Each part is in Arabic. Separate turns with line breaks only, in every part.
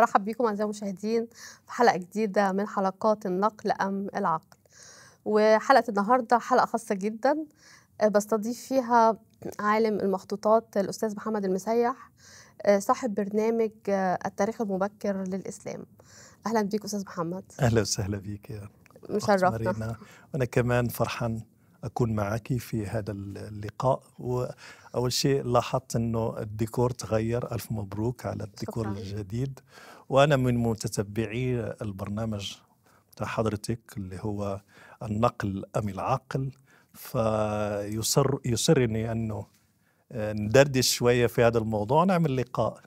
برحب بيكم اعزائي المشاهدين في حلقه جديده من حلقات النقل ام العقل وحلقه النهارده حلقه خاصه جدا آه، بستضيف فيها عالم المخطوطات الاستاذ محمد المسيح آه، صاحب برنامج آه، التاريخ المبكر للاسلام اهلا بيك استاذ محمد اهلا وسهلا
بيك يا مشرفنا وانا كمان فرحان أكون معك في هذا اللقاء وأول شيء لاحظت أنه الديكور تغير ألف مبروك على الديكور صحيح. الجديد وأنا من متتبعي البرنامج بتاع حضرتك اللي هو النقل أم العقل فيصر يصرني أنه آه، ندردش شوية في هذا الموضوع نعمل لقاء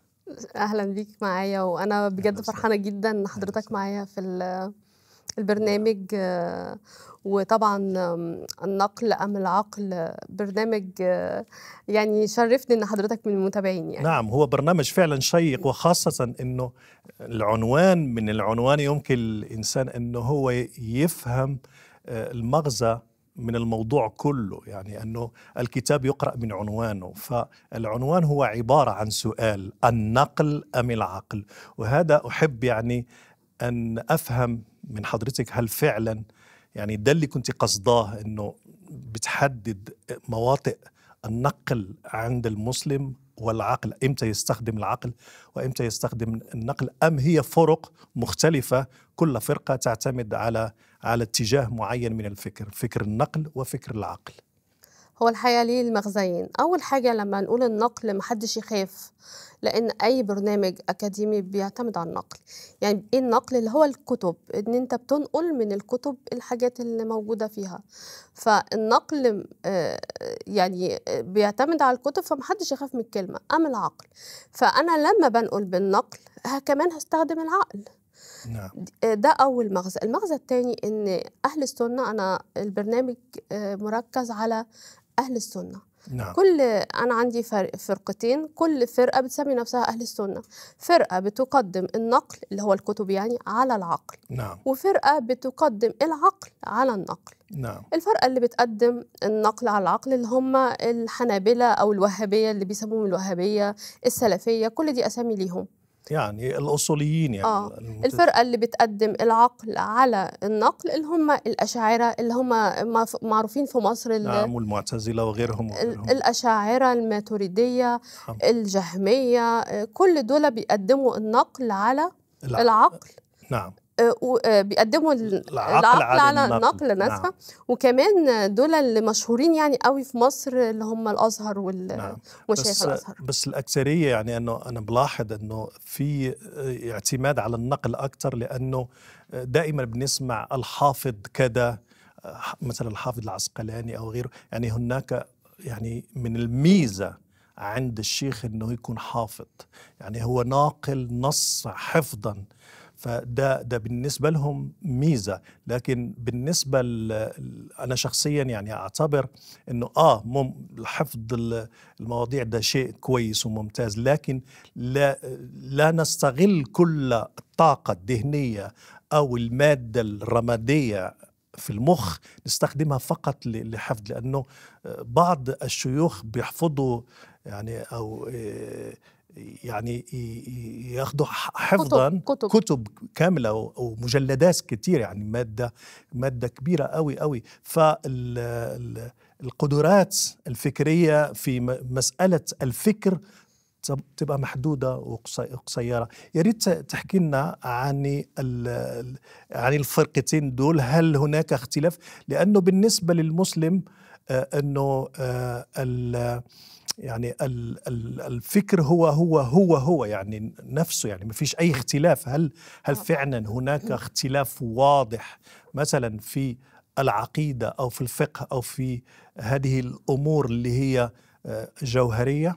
أهلا بك معايا وأنا بجد فرحانة جدا حضرتك معايا في البرنامج وطبعا النقل ام العقل برنامج يعني شرفني ان حضرتك من المتابعين يعني
نعم هو برنامج فعلا شيق وخاصه انه العنوان من العنوان يمكن الانسان انه هو يفهم المغزى من الموضوع كله يعني انه الكتاب يقرا من عنوانه فالعنوان هو عباره عن سؤال النقل ام العقل وهذا احب يعني ان افهم من حضرتك هل فعلا يعني ده اللي كنت قصداه انه بتحدد مواطئ النقل عند المسلم والعقل امتى يستخدم العقل وامتى يستخدم النقل ام هي فرق مختلفه كل فرقه تعتمد على على اتجاه معين من الفكر فكر النقل وفكر العقل
هو الحقيقه ليه المغزيين اول حاجه لما نقول النقل محدش يخاف لان اي برنامج اكاديمي بيعتمد على النقل يعني ايه النقل اللي هو الكتب ان انت بتنقل من الكتب الحاجات اللي موجوده فيها فالنقل آه، يعني بيعتمد على الكتب فمحدش يخاف من الكلمه اما العقل فانا لما بنقل بالنقل كمان هستخدم العقل نعم. آه، ده أول مغزى المغزى الثاني أن أهل السنة أنا البرنامج آه، مركز على أهل السنة نعم. كل أنا عندي فرق فرقتين كل فرقة بتسمي نفسها أهل السنة فرقة بتقدم النقل اللي هو الكتب يعني على العقل نعم. وفرقة بتقدم العقل على النقل نعم. الفرقة اللي بتقدم النقل على العقل اللي هم الحنابلة أو الوهابية اللي بيسموهم الوهابية السلفية كل دي أسامي ليهم
يعني الاصوليين يعني آه.
المت... الفرقه اللي بتقدم العقل على النقل اللي هم الاشاعره اللي هم معروفين في مصر نعم
والمعتزله وغيرهم, وغيرهم.
الاشاعره الماتريديه نعم. الجهميه آه، كل دول بيقدموا النقل على العقل, العقل. نعم آه، آه، بيقدموا العقل, العقل على النقل, نفسه نعم. وكمان دول اللي مشهورين يعني قوي في مصر اللي هم الازهر وال...
نعم. بس الازهر بس الاكثريه يعني انه انا بلاحظ انه في آه، اعتماد على النقل اكثر لانه دائما بنسمع الحافظ كذا مثلا الحافظ العسقلاني او غيره يعني هناك يعني من الميزه عند الشيخ انه يكون حافظ يعني هو ناقل نص حفظا فده ده بالنسبه لهم ميزه لكن بالنسبه انا شخصيا يعني اعتبر انه اه مم حفظ المواضيع ده شيء كويس وممتاز لكن لا لا نستغل كل الطاقه الذهنيه او الماده الرماديه في المخ نستخدمها فقط لحفظ لانه آه، بعض الشيوخ بيحفظوا يعني او آه، يعني ياخذوا حفظا كتب, كتب. كتب كامله ومجلدات كتير يعني ماده ماده كبيره قوي قوي فالقدرات الفكريه في مساله الفكر تبقى محدوده وقصيره يا ريت تحكي لنا عن عن الفرقتين دول هل هناك اختلاف لانه بالنسبه للمسلم آه، انه آه، يعني الفكر هو هو هو هو يعني نفسه يعني ما فيش أي نعم. اختلاف هل هل نعم. فعلا هناك نعم. اختلاف واضح مثلا في العقيدة أو في الفقه أو في هذه الأمور اللي هي آه، جوهرية؟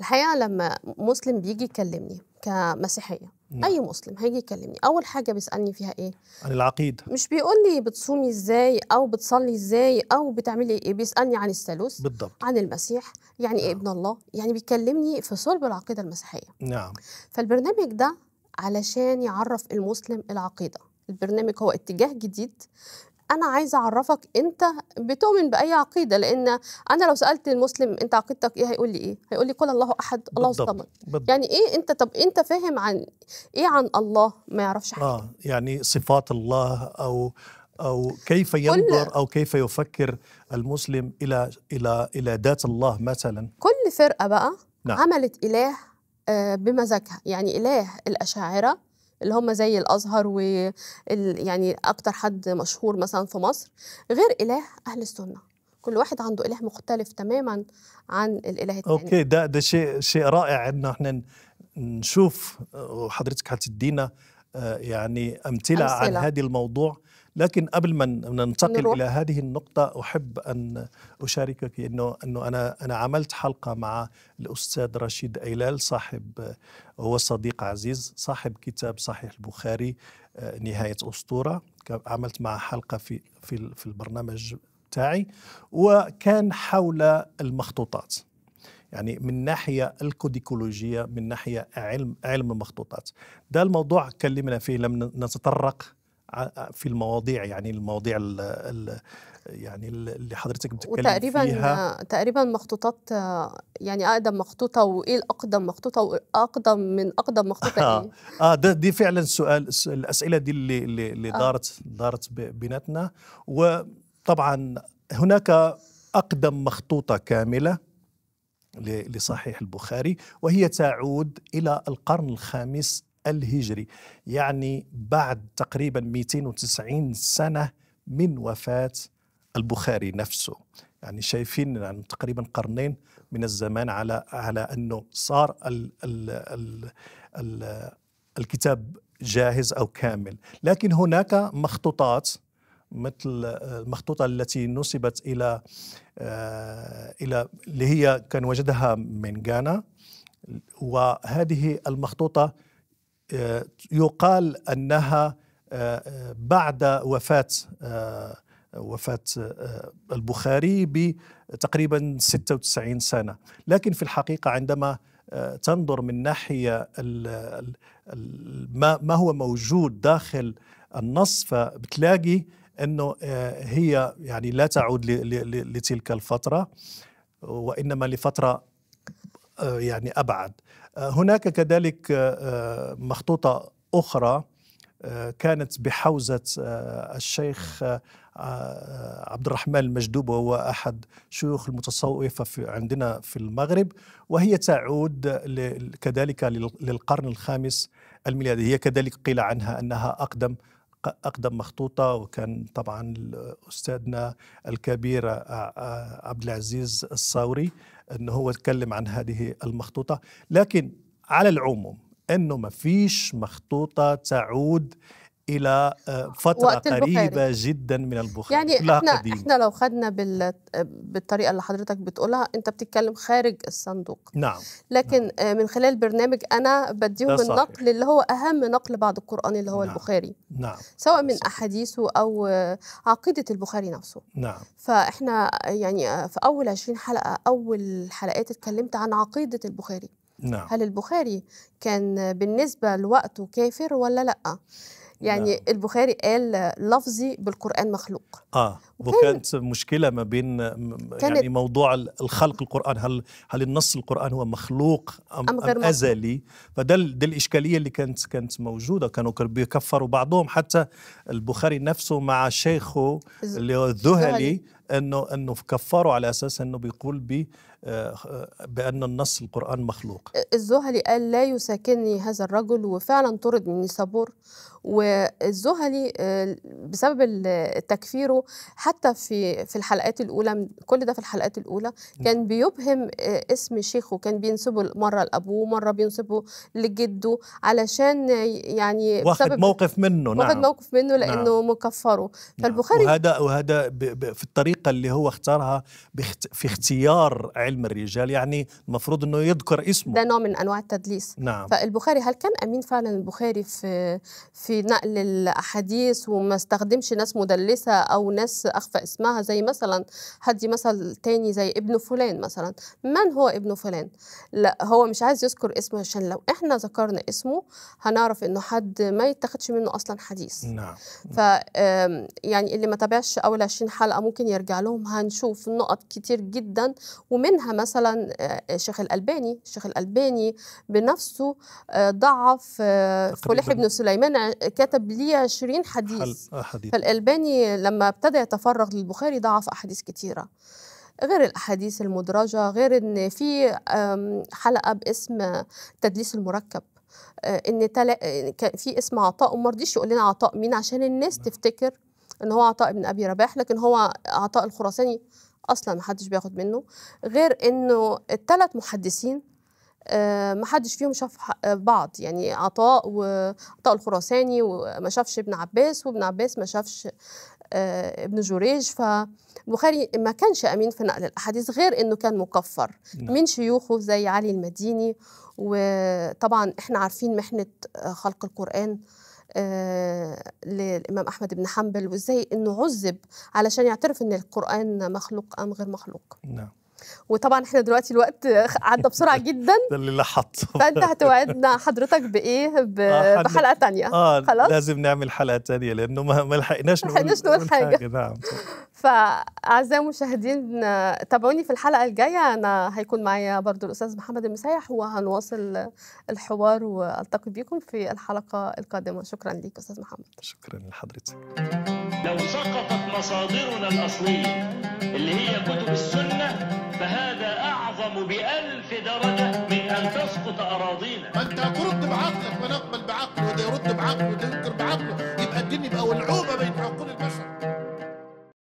الحقيقة لما مسلم بيجي يكلمني كمسيحية اي مسلم هيجي يكلمني اول حاجه بيسالني فيها ايه
عن العقيده
مش بيقول لي بتصومي ازاي او بتصلي ازاي او بتعملي ايه بيسالني عن الثالوث بالضبط عن المسيح يعني إيه نعم. ايه ابن الله يعني بيكلمني في صلب العقيده المسيحيه نعم فالبرنامج ده علشان يعرف المسلم العقيده البرنامج هو اتجاه جديد انا عايزه اعرفك انت بتؤمن باي عقيده لان انا لو سالت المسلم انت عقيدتك ايه هيقول لي ايه هيقول لي قل الله احد الله الصمد يعني ايه انت طب انت فاهم عن ايه عن الله ما يعرفش حاجه
اه يعني صفات الله او او كيف ينظر او كيف يفكر المسلم الى الى الى ذات الله مثلا
كل فرقه بقى نعم. عملت اله آه، بمزاجها يعني اله الاشاعره اللي هم زي الازهر و يعني اكتر حد مشهور مثلا في مصر غير اله اهل السنه كل واحد عنده اله مختلف تماما عن الاله الثاني اوكي
ده ده شيء شيء رائع ان احنا نشوف آه، وحضرتك هتدينا آه، يعني امثله, أمثلة. عن هذا الموضوع لكن قبل ما ننتقل نروح. الى هذه النقطه احب ان اشاركك انه انه انا انا عملت حلقه مع الاستاذ رشيد ايلال صاحب هو صديق عزيز صاحب كتاب صحيح البخاري آه، نهايه اسطوره عملت معه حلقه في في في البرنامج تاعي وكان حول المخطوطات يعني من ناحيه الكوديكولوجيه من ناحيه علم علم المخطوطات ده الموضوع كلمنا فيه لم نتطرق في المواضيع يعني المواضيع الـ الـ يعني اللي حضرتك بتتكلم وتقريبا فيها
تقريبا مخطوطات يعني اقدم مخطوطه وايه الاقدم مخطوطه واقدم من اقدم مخطوطه آه. ايه
اه ده دي فعلا سؤال الاسئله دي اللي اللي آه. دارت دارت بيناتنا وطبعا هناك اقدم مخطوطه كامله لصحيح البخاري وهي تعود الى القرن الخامس الهجري يعني بعد تقريبا 290 سنة من وفاة البخاري نفسه يعني شايفين يعني تقريبا قرنين من الزمان على على انه صار الـ الـ الـ الـ الكتاب جاهز او كامل لكن هناك مخطوطات مثل المخطوطه التي نسبت الى آه، الى اللي هي كان وجدها من غانا وهذه المخطوطه يقال انها آه، آه، بعد وفاه آه، وفاه البخاري بتقريبا 96 سنه لكن في الحقيقه عندما تنظر من ناحيه ما هو موجود داخل النص فبتلاقي انه هي يعني لا تعود لتلك الفتره وانما لفتره آه، يعني أبعد آه، هناك كذلك آه، مخطوطة أخرى كانت بحوزة الشيخ عبد الرحمن المجدوب وهو أحد شيوخ المتصوفة في عندنا في المغرب وهي تعود كذلك للقرن الخامس الميلادي هي كذلك قيل عنها أنها أقدم أقدم مخطوطة وكان طبعا أستاذنا الكبير عبد العزيز الصاوري أنه هو تكلم عن هذه المخطوطة لكن على العموم أنه ما فيش مخطوطة تعود الى آه، فتره قريبه جدا من البخاري يعني احنا قديمة. احنا
لو خدنا بال... بالطريقه اللي حضرتك بتقولها انت بتتكلم خارج الصندوق نعم لكن نعم. آه، من خلال برنامج انا بديهم النقل اللي هو اهم نقل بعد القران اللي هو نعم. البخاري نعم سواء من صحيح. احاديثه او آه، عقيده البخاري نفسه نعم فاحنا يعني في اول 20 حلقه اول حلقات اتكلمت عن عقيده البخاري نعم. هل البخاري كان بالنسبة لوقته كافر ولا لأ يعني نعم. البخاري قال لفظي بالقرآن مخلوق
آه وكان وكانت مشكلة ما بين يعني موضوع الخلق القرآن هل هل النص القرآن هو مخلوق أم, أم, غير أم أزلي فده دي الإشكالية اللي كانت كانت موجودة كانوا بيكفروا بعضهم حتى البخاري نفسه مع شيخه اللي هو الذهلي انه انه كفروا على اساس انه بيقول بي آه، بان النص القران مخلوق
الذهلي قال لا يساكنني هذا الرجل وفعلا طرد من نيسابور والزهلي آه، بسبب تكفيره حتى في في الحلقات الاولى كل ده في الحلقات الاولى كان بيبهم آه، اسم شيخه كان بينسبه مره لابوه مره بينسبه لجده علشان يعني واخد موقف
منه نعم واخد موقف
منه لانه نعم. مكفره نعم. فالبخاري نعم. وهذا
وهذا في الطريقه اللي هو اختارها في اختيار علم الرجال يعني المفروض انه يذكر اسمه
ده نوع من انواع التدليس نعم فالبخاري هل كان امين فعلا البخاري في في في نقل الاحاديث وما استخدمش ناس مدلسه او ناس اخفى اسمها زي مثلا هدي مثل تاني زي ابن فلان مثلا من هو ابن فلان لا هو مش عايز يذكر اسمه عشان لو احنا ذكرنا اسمه هنعرف انه حد ما يتاخدش منه اصلا حديث نعم ف يعني اللي ما تابعش اول 20 حلقه ممكن يرجع لهم هنشوف نقط كتير جدا ومنها مثلا آه، الشيخ الالباني الشيخ الالباني بنفسه آه، ضعف آه، فليح بن سليمان كتب لي 20 حديث آه، حديث فالألباني لما ابتدى يتفرغ للبخاري ضعف أحاديث كثيرة غير الأحاديث المدرجة غير أن في حلقة باسم تدليس المركب آه، ان تل... في اسم عطاء وما رضيش يقول لنا عطاء مين عشان الناس نعم. تفتكر ان هو عطاء ابن ابي رباح لكن هو عطاء الخراساني اصلا ما حدش بياخد منه غير انه الثلاث محدثين آه، ما حدش فيهم شاف آه، بعض يعني عطاء وعطاء الخراساني وما شافش ابن عباس وابن عباس ما شافش آه، ابن جوريج فبخاري ما كانش امين في نقل الاحاديث غير انه كان مكفر نعم. من شيوخه زي علي المديني وطبعا احنا عارفين محنه خلق القران للامام احمد بن حنبل وازاي انه عذب علشان يعترف ان القران مخلوق ام غير مخلوق نعم وطبعا احنا دلوقتي الوقت عدى بسرعه جدا
ده اللي لحط فانت هتوعدنا
حضرتك بايه آه، بحلقه تانية اه خلاص لازم
نعمل حلقه تانية لانه ما لحقناش نقول حاجه نعم
فاعزائي المشاهدين تابعوني في الحلقه الجايه انا هيكون معايا برضو الاستاذ محمد المسيح وهنواصل الحوار والتقي بكم في الحلقه القادمه شكرا لك استاذ محمد شكرا
لحضرتك لو سقطت مصادرنا الاصليه اللي هي كتب السنه فهذا اعظم بألف درجه من ان تسقط اراضينا ما انت ترد بعقلك ما نقبل بعقله وده يرد بعقله وده ينكر بعقله يبقى الدين يبقى ولعوبه بين